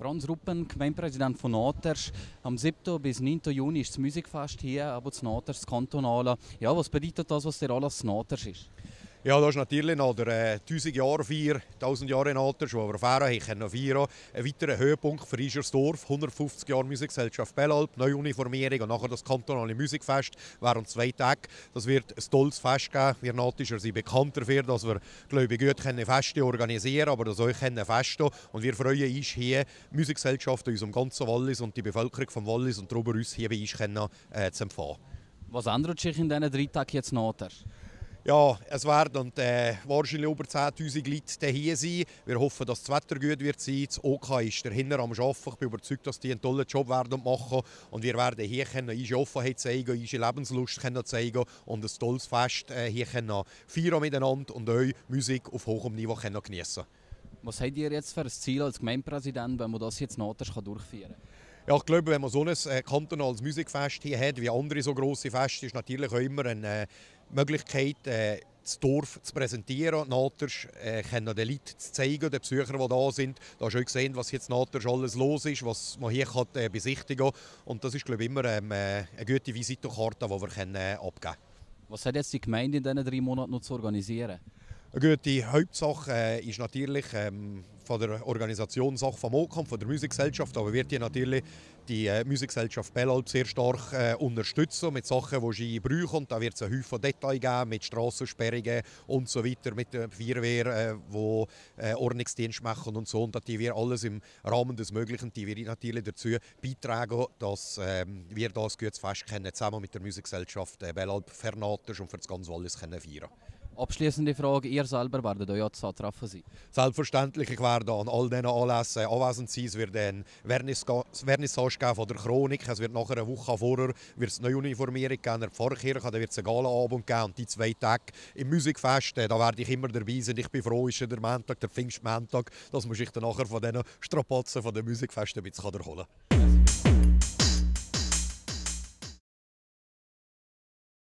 Franz Ruppen, Gemeindepräsident von Naters. Am 7. bis 9. Juni ist das Musikfest hier, aber das Naters, das Kantonale. Ja, was bedeutet das, was dir alles Naters ist? Ja, das ist natürlich nach der 1000 äh, Jahre Feier, 1000 Jahre Alter, schon wir feiern können, feiern. Ein weiterer Höhepunkt für Ischersdorf, 150 Jahre Musikgesellschaft Bellalp, Neuuniformierung und nachher das kantonale Musikfest während zwei Tagen. Das wird ein tolles Fest geben. Wir Natischer sind bekannt dafür, dass wir, glaube ich, gut können Feste organisieren aber dass euch können Feste Und wir freuen uns hier, die Musikgesellschaft in unserem ganzen Wallis und die Bevölkerung von Wallis und darüber uns hier bei uns können, äh, zu empfangen. Was ändert sich in diesen drei Tagen jetzt nachher? Ja, es werden äh, wahrscheinlich über 10'000 Leute hier sein. Wir hoffen, dass das Wetter gut wird Das OK ist dahinter am Arbeiten. Ich bin überzeugt, dass die einen tollen Job werden machen Und wir werden hier können unsere Offenheit zeigen, unsere Lebenslust können zeigen und ein tolles Fest äh, hier können feiern miteinander und euch Musik auf hohem Niveau können geniessen Was habt ihr jetzt für ein Ziel als Gemeindepräsident, wenn man das jetzt nahters durchführen kann? Ja, ich glaube, wenn man so ein äh, kantonales Musikfest hier hat, wie andere so grosse Feste, ist natürlich auch immer ein, äh, Möglichkeit, äh, das Dorf zu präsentieren. Naters äh, können den Leuten zu zeigen, den Besuchern, die da sind. Da hast du gesehen, was jetzt Naters alles los ist, was man hier kann, äh, besichtigen kann. Und das ist, glaube ich, immer ähm, äh, eine gute Visitenkarte, die wir äh, abgeben können. Was hat jetzt die Gemeinde in diesen drei Monaten noch zu organisieren? Gut, die Hauptsache äh, ist natürlich ähm, von der Organisation Sache vom Okamp, von der Musikgesellschaft, aber wird die natürlich die äh, Musikgesellschaft Bellalp sehr stark äh, unterstützen mit Sachen, die sie brauchen. Und da wird es einen Haufen Details geben mit Strassensperrungen und so weiter, mit der Feuerwehr, äh, äh, Ordnungsdienst machen und so. Und die wir alles im Rahmen des Möglichen, die wir natürlich dazu beitragen, dass äh, wir das gutes Fest können, zusammen mit der Musikgesellschaft äh, Bellalp vernatisch und für das ganze Wallis können feiern können. Abschließende Frage: Ihr selber werdet euch ja antreffen sein. Selbstverständlich, ich werde an all diesen Anlässen anwesend sein. Es wird ein Vernissage geben von der Chronik. Es wird nachher eine Woche vorher wird's eine Uniformierung geben in der Pfarrkirche. Dann wird es einen Galaabend geben. Und die zwei Tage im Musikfest, da werde ich immer dabei sein. Ich bin froh, ist der Montag, der Pfingstmontag, dass man sich dann nachher von diesen Strapazen von den Musikfesten ein bisschen erholen kann.